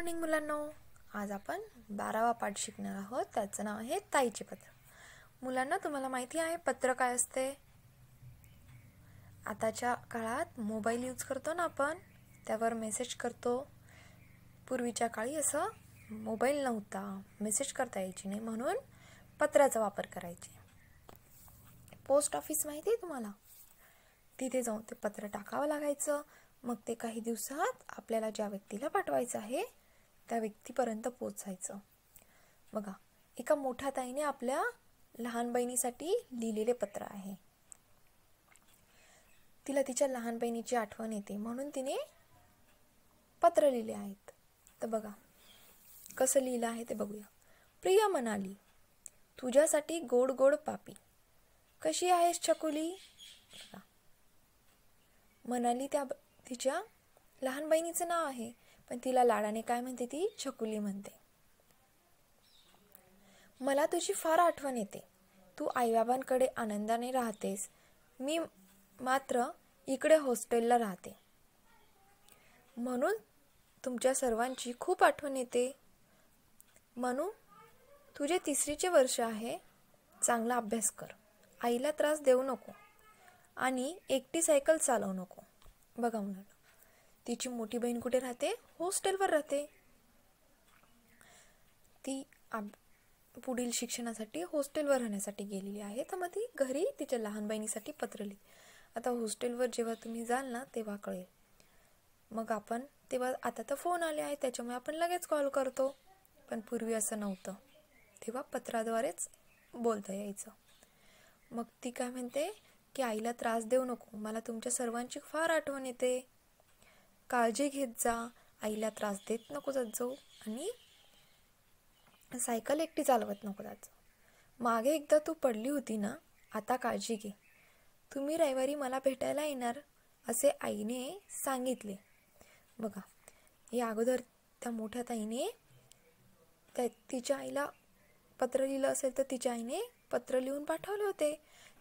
morning मुलांनो आज आपण बारावा पाठ शिकणार आहोत त्याचं नाव आहे ताईचे पत्र मुलांना तुम्हाला माहिती आहे पत्र काय असते आताच्या काळात मोबाईल यूज करतो ना आपण त्यावर मेसेज करतो पूर्वीच्या काळी असं मोबाईल नव्हता मेसेज करता यायची नाही म्हणून पत्राचा वापर करायची पोस्ट ऑफिस माहिती आहे तुम्हाला तिथे जाऊन ते पत्र टाकावं लागायचं मग ते काही दिवसात आपल्याला ज्या व्यक्तीला पाठवायचं आहे त्या व्यक्तीपर्यंत पोचायचं बघा एका मोठ्या ताईने आपल्या लहान बहिणीसाठी लिहिलेले पत्र आहे तिला तिच्या लहान बहिणीची आठवण येते म्हणून तिने पत्र लिहिले आहेत तर बघा कसं लिहिलं आहे ते बघूया प्रिया मनाली तुझ्यासाठी गोड गोड पापी कशी आहेस छकुली मनाली त्या तिच्या लहान बहिणीचं नाव आहे पण तिला लाडाने काय म्हणते ती छकुली म्हणते मला तुझी फार आठवण येते तू आईबाबांकडे आनंदाने राहतेस मी मात्र इकडे हॉस्टेलला राहते म्हणून तुमच्या सर्वांची खूप आठवण येते म्हणून तुझे तिसरीचे वर्ष आहे चांगला अभ्यास कर आईला त्रास देऊ नको आणि एकटी सायकल चालवू नको बघा म्हणून तिची मोठी बहीण कुठे राहते हॉस्टेलवर राहते ती आप पुढील शिक्षणासाठी हॉस्टेलवर राहण्यासाठी गेलेली आहे तर मग ती घरी तिच्या लहान बहिणीसाठी पत्र लिहि आता हॉस्टेलवर जेव्हा तुम्ही जाल ना तेव्हा कळेल मग आपण तेव्हा आता तर फोन आले आहे त्याच्यामुळे आपण लगेच कॉल करतो पण पूर्वी असं नव्हतं तेव्हा पत्राद्वारेच बोलता यायचं मग ती काय म्हणते की आईला त्रास देऊ नको मला तुमच्या सर्वांची फार आठवण येते काळजी घेत जा आईला त्रास देत नको जात जाऊ आणि सायकल एकटी चालवत नको जात जाऊ मागे एकदा तू पडली होती ना आता काळजी घे तुम्ही रविवारी मला भेटायला येणार असे आईने सांगितले बघा या अगोदर त्या मोठ्या ताईने त्या तिच्या आईला पत्र लिहिलं असेल तर तिच्या आईने पत्र लिहून पाठवले होते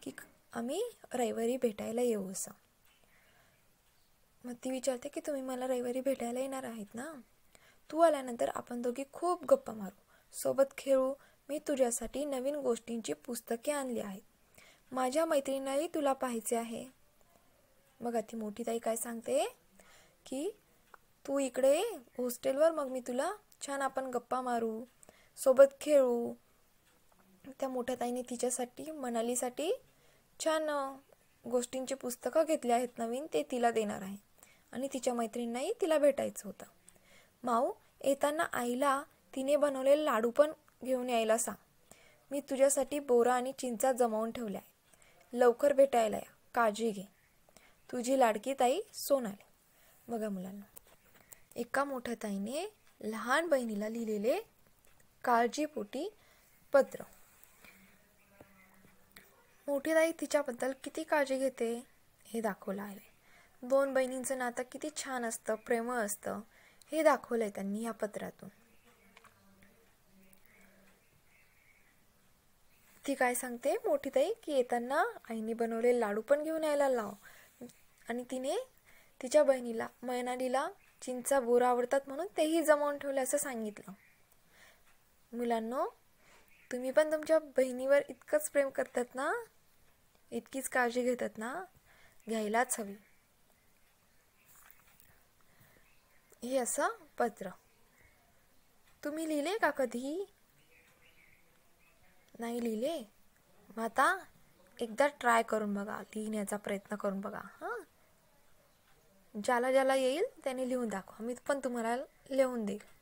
की आम्ही रविवारी भेटायला येऊ असं मग ती विचारते की तुम्ही मला रविवारी भेटायला येणार आहेत ना तू आल्यानंतर आपण दोघी खूप गप्पा मारू सोबत खेळू मी तुझ्यासाठी नवीन गोष्टींची पुस्तके आणली आहेत माझ्या मैत्रिणीलाही तुला पाहायचे आहे मग ती मोठी ताई काय सांगते की तू इकडे हॉस्टेलवर मग मी तुला छान आपण गप्पा मारू सोबत खेळू त्या मोठ्या ताईने तिच्यासाठी मनालीसाठी छान गोष्टींची पुस्तकं घेतली आहेत नवीन ते तिला देणार आहे आणि तिच्या मैत्रिणींनाही तिला भेटायचं होतं माऊ येताना आईला तिने बनवलेले लाडू पण घेऊन यायला सांग मी तुझ्यासाठी बोरा आणि चिंचा जमावून ठेवल्या लवकर भेटायला या काळजी घे तुझी लाडकी ताई सोनाली बघा मुलांना एका मोठ्या ताईने लहान बहिणीला लिहिलेले काळजीपोटी पत्र मोठी ताई तिच्याबद्दल किती काळजी घेते हे दाखवलं आहे दोन बहिणींचं नातं किती छान असतं प्रेमळ असतं हे दाखवलंय त्यांनी या पत्रातून ती काय सांगते मोठी ताई की येताना आईने बनवले लाडू पण घेऊन यायला लाव आणि तिने तिच्या बहिणीला मैनालीला चिंचा बोरा आवडतात म्हणून तेही जमावून ठेवले असं सांगितलं मुलांनो तुम्ही पण तुमच्या बहिणीवर इतकंच प्रेम करतात ना इतकीच काळजी घेतात ना घ्यायलाच हवी हे असं पत्र तुम्ही लिहिले का कधी नाही लिहिले मग आता एकदा ट्राय करून बघा लिहिण्याचा प्रयत्न करून बघा हां ज्याला ज्याला येईल त्याने लिहून दाखवा मी पण तुम्हाला लिहून देईल